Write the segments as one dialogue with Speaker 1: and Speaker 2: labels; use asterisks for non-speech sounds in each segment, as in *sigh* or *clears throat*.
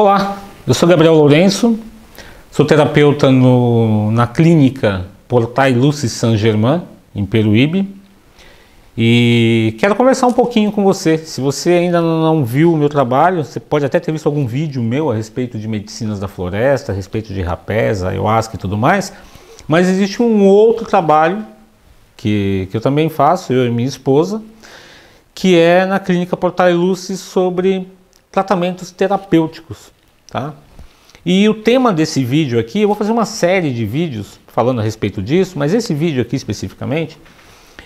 Speaker 1: Olá, eu sou Gabriel Lourenço, sou terapeuta no, na clínica Portai Lucis San Germain, em Peruíbe, e quero conversar um pouquinho com você. Se você ainda não viu o meu trabalho, você pode até ter visto algum vídeo meu a respeito de medicinas da floresta, a respeito de rapés, ayahuasca e tudo mais, mas existe um outro trabalho que, que eu também faço, eu e minha esposa, que é na clínica Portai Lucis sobre tratamentos terapêuticos tá? E o tema desse vídeo aqui, eu vou fazer uma série de vídeos falando a respeito disso, mas esse vídeo aqui especificamente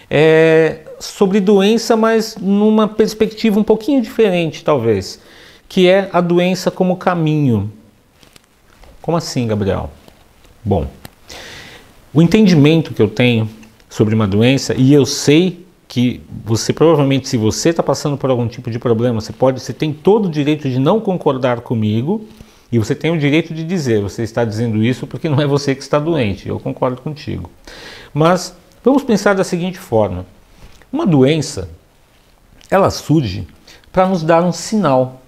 Speaker 1: é sobre doença, mas numa perspectiva um pouquinho diferente, talvez, que é a doença como caminho. Como assim, Gabriel? Bom, o entendimento que eu tenho sobre uma doença, e eu sei que você provavelmente, se você está passando por algum tipo de problema, você pode, você tem todo o direito de não concordar comigo e você tem o direito de dizer, você está dizendo isso porque não é você que está doente. Eu concordo contigo. Mas vamos pensar da seguinte forma: uma doença, ela surge para nos dar um sinal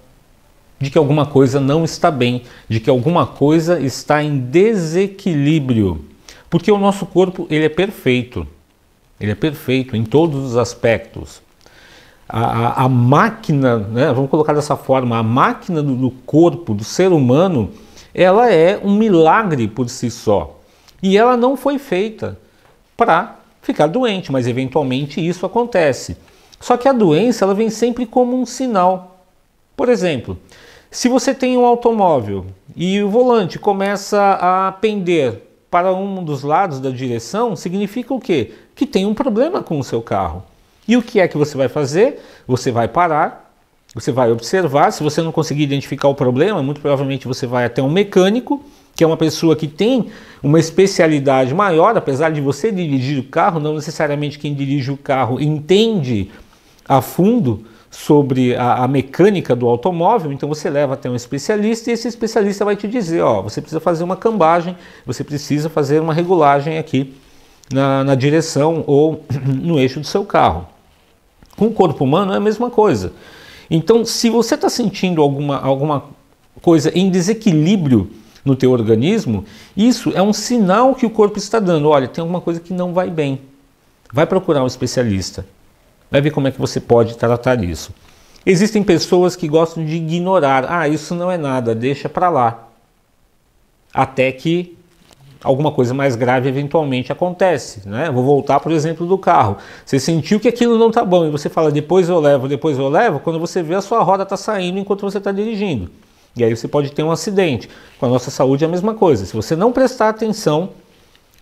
Speaker 1: de que alguma coisa não está bem, de que alguma coisa está em desequilíbrio, porque o nosso corpo ele é perfeito. Ele é perfeito em todos os aspectos. A, a, a máquina, né, vamos colocar dessa forma, a máquina do, do corpo do ser humano, ela é um milagre por si só. E ela não foi feita para ficar doente, mas eventualmente isso acontece. Só que a doença ela vem sempre como um sinal. Por exemplo, se você tem um automóvel e o volante começa a pender para um dos lados da direção significa o quê? Que tem um problema com o seu carro. E o que é que você vai fazer? Você vai parar, você vai observar. Se você não conseguir identificar o problema, muito provavelmente você vai até um mecânico, que é uma pessoa que tem uma especialidade maior, apesar de você dirigir o carro, não necessariamente quem dirige o carro entende a fundo sobre a, a, mecânica do automóvel, então você leva até um especialista e esse especialista vai te dizer, ó, você precisa fazer uma cambagem, você precisa fazer uma regulagem aqui na, na direção ou *clears throat* no eixo do seu carro. Com o corpo humano é a mesma coisa. Então, se você está sentindo alguma, alguma coisa em desequilíbrio no teu organismo, isso é um sinal que o corpo está dando. Olha, tem alguma coisa que não vai bem. Vai procurar um especialista. Vai ver como é que você pode tratar isso. Existem pessoas que gostam de ignorar. Ah, isso não é nada, deixa para lá. Até que alguma coisa mais grave eventualmente acontece, né? Vou voltar por exemplo do carro. Você sentiu que aquilo não tá bom e você fala depois eu levo, depois eu levo, quando você vê a sua roda tá saindo enquanto você está dirigindo. E aí você pode ter um acidente. Com a nossa saúde é a mesma coisa. Se você não prestar atenção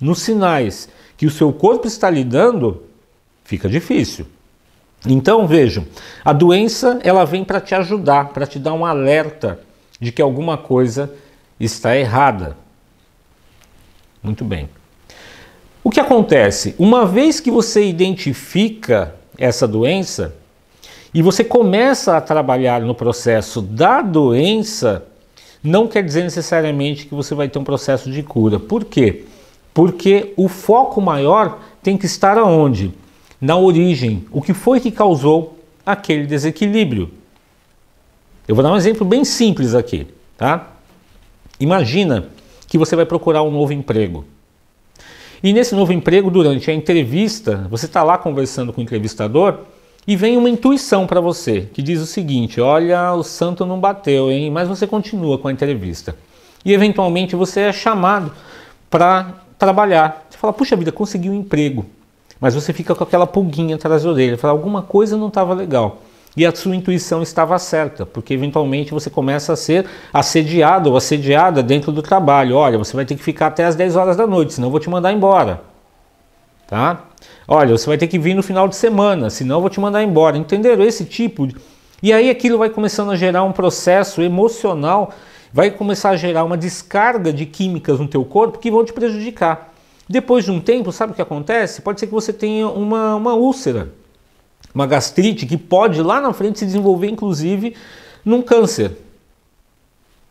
Speaker 1: nos sinais que o seu corpo está lhe dando, fica difícil. Então vejam, a doença ela vem para te ajudar, para te dar um alerta de que alguma coisa está errada. Muito bem. O que acontece? Uma vez que você identifica essa doença e você começa a trabalhar no processo da doença, não quer dizer necessariamente que você vai ter um processo de cura. Por quê? Porque o foco maior tem que estar aonde? na origem, o que foi que causou aquele desequilíbrio. Eu vou dar um exemplo bem simples aqui, tá? Imagina que você vai procurar um novo emprego. E nesse novo emprego, durante a entrevista, você está lá conversando com o entrevistador e vem uma intuição para você que diz o seguinte: olha, o santo não bateu, hein? Mas você continua com a entrevista. E eventualmente você é chamado para trabalhar. Você fala: puxa vida, consegui um emprego. Mas você fica com aquela pulguinha atrás da orelha, fala alguma coisa não estava legal. E a sua intuição estava certa, porque eventualmente você começa a ser assediado ou assediada dentro do trabalho. Olha, você vai ter que ficar até as 10 horas da noite, senão eu vou te mandar embora. Tá? Olha, você vai ter que vir no final de semana, senão eu vou te mandar embora. Entenderam? Esse tipo de... E aí aquilo vai começando a gerar um processo emocional, vai começar a gerar uma descarga de químicas no teu corpo que vão te prejudicar. Depois de um tempo, sabe o que acontece? Pode ser que você tenha uma, uma úlcera, uma gastrite, que pode lá na frente se desenvolver, inclusive, num câncer.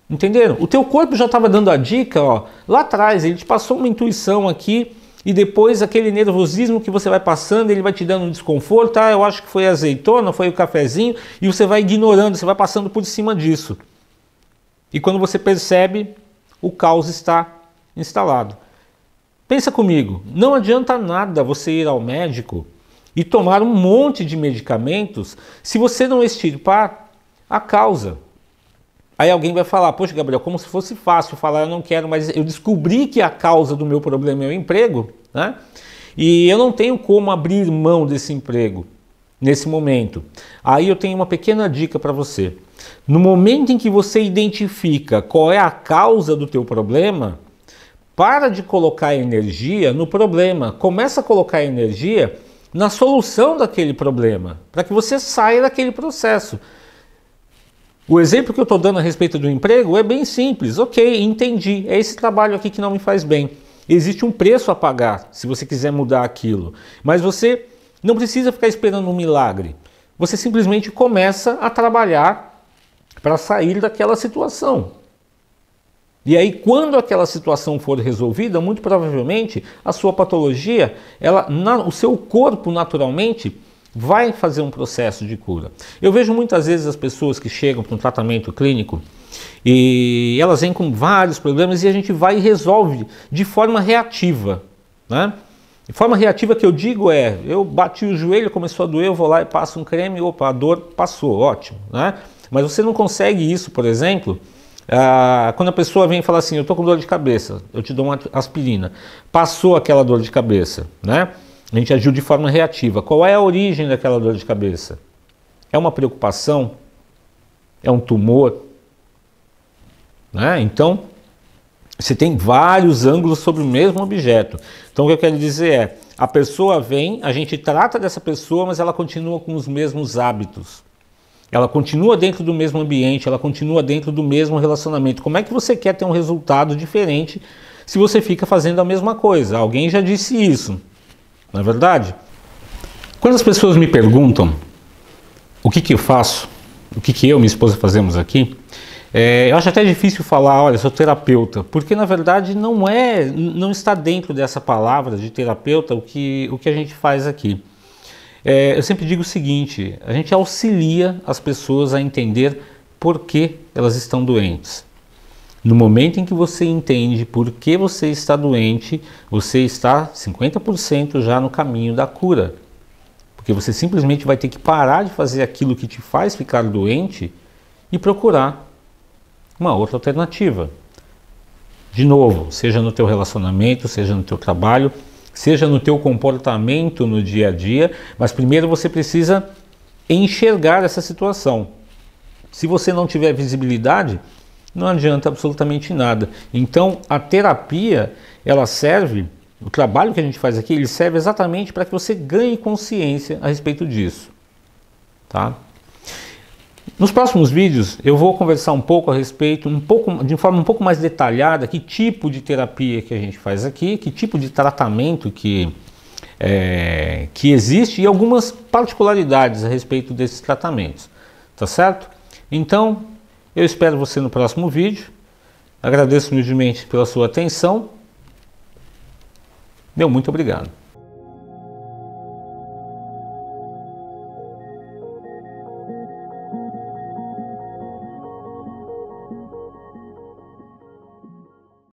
Speaker 1: Entenderam? O teu corpo já estava dando a dica, ó, lá atrás, ele te passou uma intuição aqui, e depois aquele nervosismo que você vai passando, ele vai te dando um desconforto, ah, eu acho que foi azeitona, foi o cafezinho, e você vai ignorando, você vai passando por cima disso. E quando você percebe, o caos está instalado. Pensa comigo, não adianta nada você ir ao médico e tomar um monte de medicamentos se você não extirpar a causa. Aí alguém vai falar, poxa Gabriel, como se fosse fácil falar, eu não quero, mas eu descobri que a causa do meu problema é o emprego, né? E eu não tenho como abrir mão desse emprego nesse momento. Aí eu tenho uma pequena dica para você. No momento em que você identifica qual é a causa do teu problema, para de colocar energia no problema, começa a colocar energia na solução daquele problema, para que você saia daquele processo. O exemplo que eu estou dando a respeito do emprego é bem simples. Ok, entendi. É esse trabalho aqui que não me faz bem. Existe um preço a pagar se você quiser mudar aquilo. Mas você não precisa ficar esperando um milagre. Você simplesmente começa a trabalhar para sair daquela situação. E aí, quando aquela situação for resolvida, muito provavelmente a sua patologia, ela, na, o seu corpo naturalmente vai fazer um processo de cura. Eu vejo muitas vezes as pessoas que chegam para um tratamento clínico e elas vêm com vários problemas e a gente vai e resolve de forma reativa, né? De forma reativa que eu digo é, eu bati o joelho, começou a doer, eu vou lá e passo um creme, opa, a dor passou, ótimo, né? Mas você não consegue isso, por exemplo, ah, quando a pessoa vem e fala assim, eu estou com dor de cabeça, eu te dou uma aspirina. Passou aquela dor de cabeça, né? A gente agiu de forma reativa. Qual é a origem daquela dor de cabeça? É uma preocupação? É um tumor? Né? Então, você tem vários ângulos sobre o mesmo objeto. Então, o que eu quero dizer é: a pessoa vem, a gente trata dessa pessoa, mas ela continua com os mesmos hábitos ela continua dentro do mesmo ambiente, ela continua dentro do mesmo relacionamento. Como é que você quer ter um resultado diferente se você fica fazendo a mesma coisa? Alguém já disse isso, não é verdade? Quando as pessoas me perguntam o que, que eu faço, o que, que eu e minha esposa fazemos aqui, é, eu acho até difícil falar, olha, sou terapeuta, porque na verdade não é, não está dentro dessa palavra de terapeuta o que, o que a gente faz aqui. É, eu sempre digo o seguinte: a gente auxilia as pessoas a entender por que elas estão doentes. No momento em que você entende por que você está doente, você está 50% já no caminho da cura. Porque você simplesmente vai ter que parar de fazer aquilo que te faz ficar doente e procurar uma outra alternativa. De novo, seja no teu relacionamento, seja no teu trabalho, seja no teu comportamento no dia a dia, mas primeiro você precisa enxergar essa situação. Se você não tiver visibilidade, não adianta absolutamente nada. Então, a terapia, ela serve, o trabalho que a gente faz aqui, ele serve exatamente para que você ganhe consciência a respeito disso, tá? Nos próximos vídeos eu vou conversar um pouco a respeito, um pouco, de forma um pouco mais detalhada, que tipo de terapia que a gente faz aqui, que tipo de tratamento que, é, que existe e algumas particularidades a respeito desses tratamentos, tá certo? Então, eu espero você no próximo vídeo, agradeço humildemente pela sua atenção, meu muito obrigado.